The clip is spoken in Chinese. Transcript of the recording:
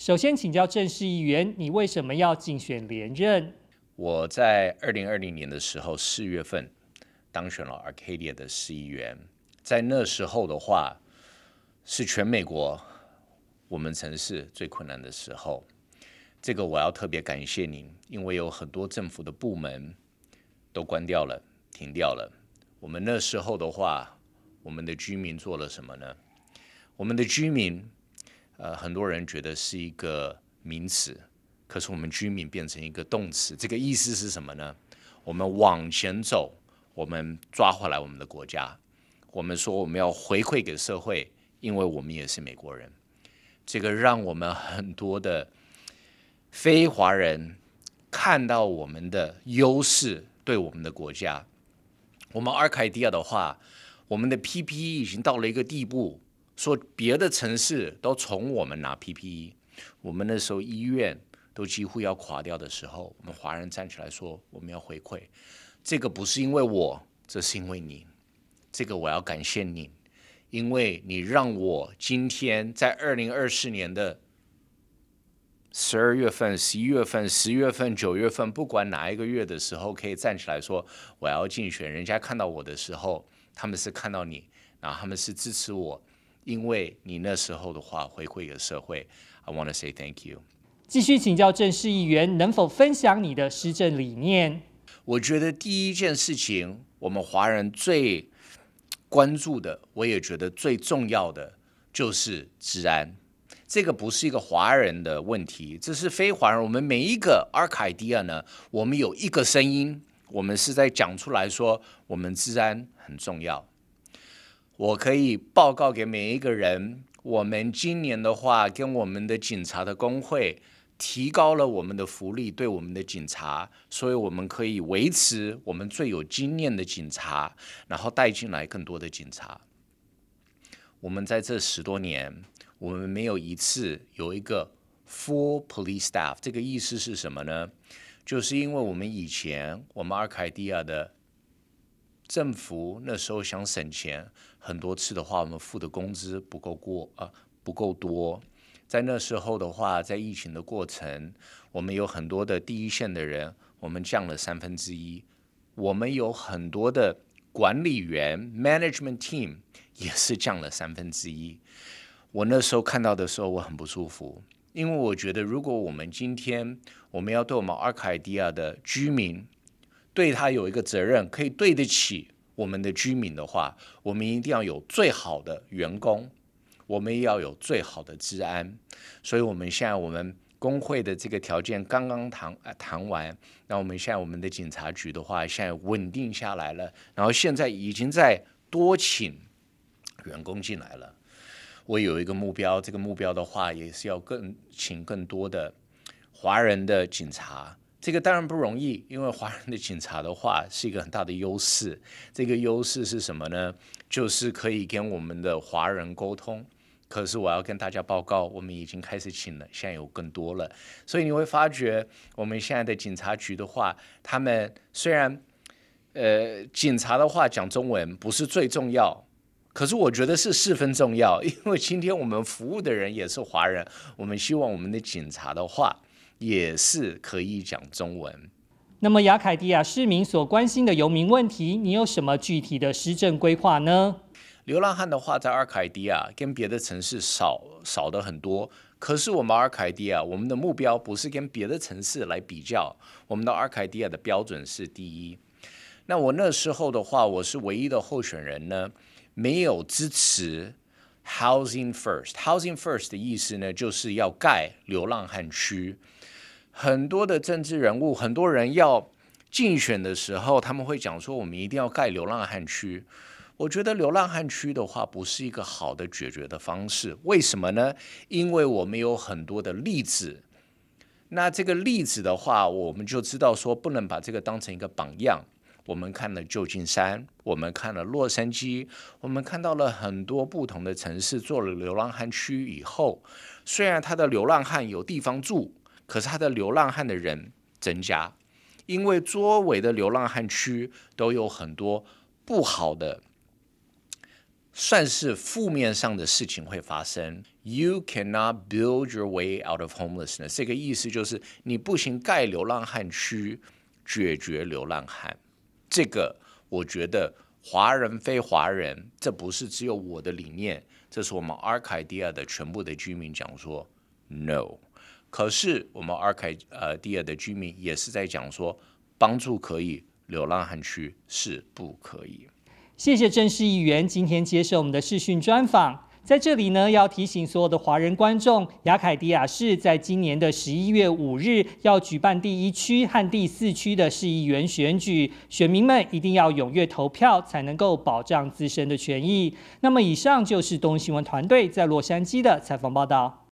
首先请教正式议员，你为什么要竞选连任？我在二零二零年的时候四月份当选了 a r c a d i a 的市议员，在那时候的话是全美国我们城市最困难的时候，这个我要特别感谢您，因为有很多政府的部门都关掉了、停掉了。我们那时候的话，我们的居民做了什么呢？我们的居民。呃，很多人觉得是一个名词，可是我们居民变成一个动词，这个意思是什么呢？我们往前走，我们抓回来我们的国家，我们说我们要回馈给社会，因为我们也是美国人，这个让我们很多的非华人看到我们的优势对我们的国家。我们阿 d 迪亚的话，我们的 PP 已经到了一个地步。说别的城市都从我们拿 PPE，我们那时候医院都几乎要垮掉的时候，我们华人站起来说我们要回馈，这个不是因为我，这是因为你，这个我要感谢你，因为你让我今天在二零二四年的十二月份、十一月份、十月份、九月份，不管哪一个月的时候，可以站起来说我要竞选，人家看到我的时候，他们是看到你，然后他们是支持我。因为你那时候的话回馈给社会，I want to say thank you。继续请教郑市议员，能否分享你的施政理念？我觉得第一件事情，我们华人最关注的，我也觉得最重要的就是治安。这个不是一个华人的问题，这是非华人。我们每一个阿卡迪亚呢，我们有一个声音，我们是在讲出来说，我们治安很重要。我可以报告给每一个人，我们今年的话，跟我们的警察的工会提高了我们的福利，对我们的警察，所以我们可以维持我们最有经验的警察，然后带进来更多的警察。我们在这十多年，我们没有一次有一个 full police staff，这个意思是什么呢？就是因为我们以前我们阿卡迪亚的。政府那时候想省钱，很多次的话，我们付的工资不够过啊，不够多。在那时候的话，在疫情的过程，我们有很多的第一线的人，我们降了三分之一。我们有很多的管理员 （management team） 也是降了三分之一。我那时候看到的时候，我很不舒服，因为我觉得如果我们今天我们要对我们阿卡迪亚的居民，对他有一个责任，可以对得起我们的居民的话，我们一定要有最好的员工，我们要有最好的治安。所以，我们现在我们工会的这个条件刚刚谈啊谈完，那我们现在我们的警察局的话，现在稳定下来了，然后现在已经在多请员工进来了。我有一个目标，这个目标的话也是要更请更多的华人的警察。这个当然不容易，因为华人的警察的话是一个很大的优势。这个优势是什么呢？就是可以跟我们的华人沟通。可是我要跟大家报告，我们已经开始请了，现在有更多了。所以你会发觉，我们现在的警察局的话，他们虽然，呃，警察的话讲中文不是最重要，可是我觉得是十分重要，因为今天我们服务的人也是华人，我们希望我们的警察的话。也是可以讲中文。那么，雅凯迪亚市民所关心的游民问题，你有什么具体的施政规划呢？流浪汉的话，在阿尔凯迪亚跟别的城市少少的很多。可是我们阿尔凯迪亚，我们的目标不是跟别的城市来比较，我们的阿尔凯迪亚的标准是第一。那我那时候的话，我是唯一的候选人呢，没有支持。Housing first，housing first 的意思呢，就是要盖流浪汉区。很多的政治人物，很多人要竞选的时候，他们会讲说，我们一定要盖流浪汉区。我觉得流浪汉区的话，不是一个好的解决的方式。为什么呢？因为我们有很多的例子。那这个例子的话，我们就知道说，不能把这个当成一个榜样。我们看了旧金山，我们看了洛杉矶，我们看到了很多不同的城市做了流浪汉区以后，虽然他的流浪汉有地方住，可是他的流浪汉的人增加，因为周围的流浪汉区都有很多不好的，算是负面上的事情会发生。You cannot build your way out of homelessness，这个意思就是你不行盖流浪汉区解决流浪汉。这个我觉得华人非华人，这不是只有我的理念，这是我们 a d e a 的全部的居民讲说，no。可是我们 c a d e a 的居民也是在讲说，帮助可以，流浪汉区是不可以。谢谢郑式议员今天接受我们的视讯专访。在这里呢，要提醒所有的华人观众，亚凯迪亚市在今年的十一月五日要举办第一区和第四区的市议员选举，选民们一定要踊跃投票，才能够保障自身的权益。那么，以上就是东新闻团队在洛杉矶的采访报道。